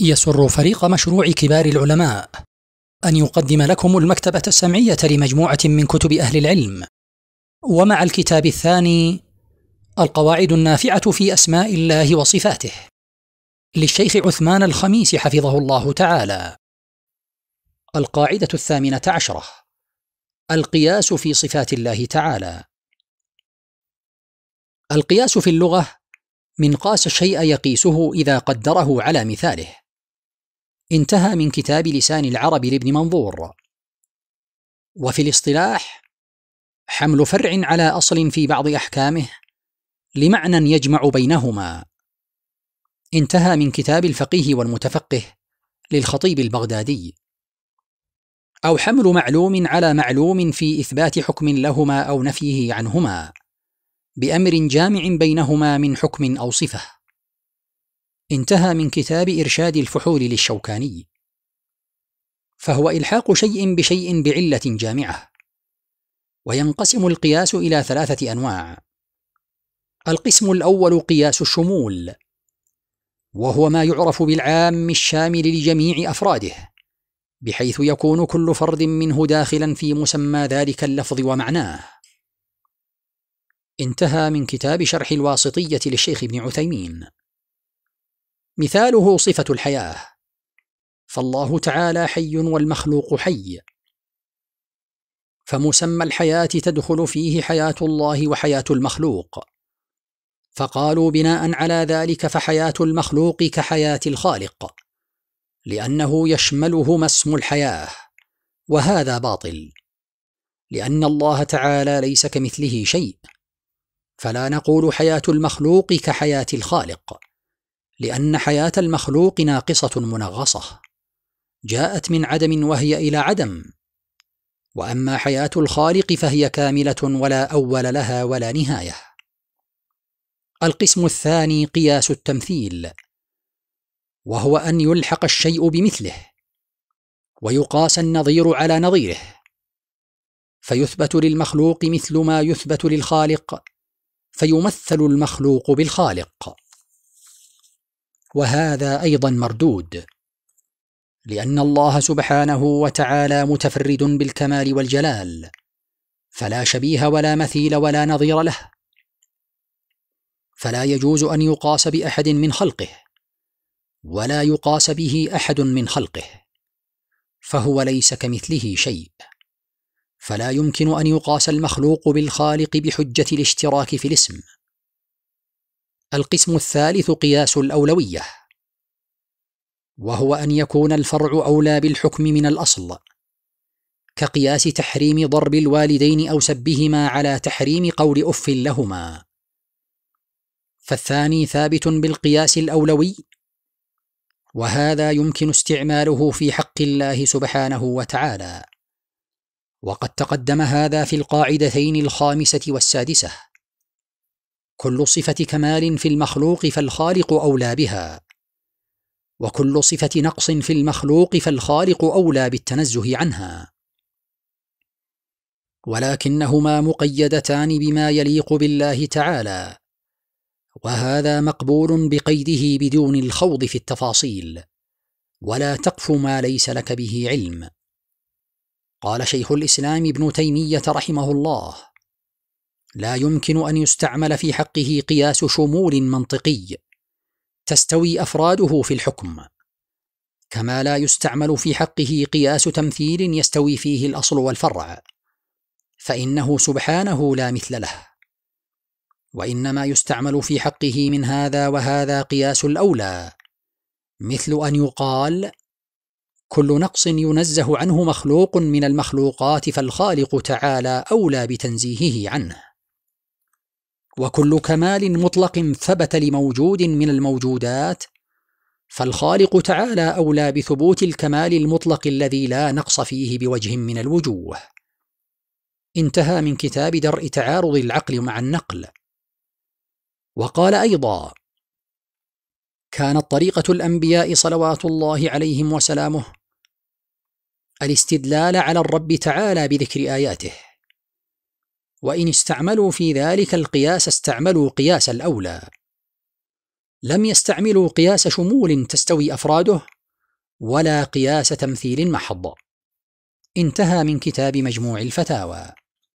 يسر فريق مشروع كبار العلماء أن يقدم لكم المكتبة السمعية لمجموعة من كتب أهل العلم ومع الكتاب الثاني القواعد النافعة في أسماء الله وصفاته للشيخ عثمان الخميس حفظه الله تعالى القاعدة الثامنة عشرة القياس في صفات الله تعالى القياس في اللغة من قاس الشيء يقيسه إذا قدره على مثاله انتهى من كتاب لسان العرب لابن منظور وفي الاصطلاح حمل فرع على اصل في بعض احكامه لمعنى يجمع بينهما انتهى من كتاب الفقيه والمتفقه للخطيب البغدادي او حمل معلوم على معلوم في اثبات حكم لهما او نفيه عنهما بامر جامع بينهما من حكم او صفه انتهى من كتاب إرشاد الفحول للشوكاني فهو إلحاق شيء بشيء بعلة جامعة وينقسم القياس إلى ثلاثة أنواع القسم الأول قياس الشمول وهو ما يعرف بالعام الشامل لجميع أفراده بحيث يكون كل فرد منه داخلا في مسمى ذلك اللفظ ومعناه انتهى من كتاب شرح الواسطية للشيخ ابن عثيمين مثاله صفة الحياة فالله تعالى حي والمخلوق حي فمسمى الحياة تدخل فيه حياة الله وحياة المخلوق فقالوا بناء على ذلك فحياة المخلوق كحياة الخالق لأنه يشملهما اسم الحياة وهذا باطل لأن الله تعالى ليس كمثله شيء فلا نقول حياة المخلوق كحياة الخالق لان حياه المخلوق ناقصه منغصه جاءت من عدم وهي الى عدم واما حياه الخالق فهي كامله ولا اول لها ولا نهايه القسم الثاني قياس التمثيل وهو ان يلحق الشيء بمثله ويقاس النظير على نظيره فيثبت للمخلوق مثل ما يثبت للخالق فيمثل المخلوق بالخالق وهذا ايضا مردود لان الله سبحانه وتعالى متفرد بالكمال والجلال فلا شبيه ولا مثيل ولا نظير له فلا يجوز ان يقاس باحد من خلقه ولا يقاس به احد من خلقه فهو ليس كمثله شيء فلا يمكن ان يقاس المخلوق بالخالق بحجه الاشتراك في الاسم القسم الثالث قياس الأولوية وهو أن يكون الفرع أولى بالحكم من الأصل كقياس تحريم ضرب الوالدين أو سبهما على تحريم قول أف لهما فالثاني ثابت بالقياس الأولوي وهذا يمكن استعماله في حق الله سبحانه وتعالى وقد تقدم هذا في القاعدتين الخامسة والسادسة كل صفه كمال في المخلوق فالخالق اولى بها وكل صفه نقص في المخلوق فالخالق اولى بالتنزه عنها ولكنهما مقيدتان بما يليق بالله تعالى وهذا مقبول بقيده بدون الخوض في التفاصيل ولا تقف ما ليس لك به علم قال شيخ الاسلام ابن تيميه رحمه الله لا يمكن ان يستعمل في حقه قياس شمول منطقي تستوي افراده في الحكم كما لا يستعمل في حقه قياس تمثيل يستوي فيه الاصل والفرع فانه سبحانه لا مثل له وانما يستعمل في حقه من هذا وهذا قياس الاولى مثل ان يقال كل نقص ينزه عنه مخلوق من المخلوقات فالخالق تعالى اولى بتنزيهه عنه وكل كمال مطلق ثبت لموجود من الموجودات فالخالق تعالى اولى بثبوت الكمال المطلق الذي لا نقص فيه بوجه من الوجوه انتهى من كتاب درء تعارض العقل مع النقل وقال ايضا كانت طريقه الانبياء صلوات الله عليهم وسلامه الاستدلال على الرب تعالى بذكر اياته وإن استعملوا في ذلك القياس استعملوا قياس الأولى لم يستعملوا قياس شمول تستوي أفراده ولا قياس تمثيل محض انتهى من كتاب مجموع الفتاوى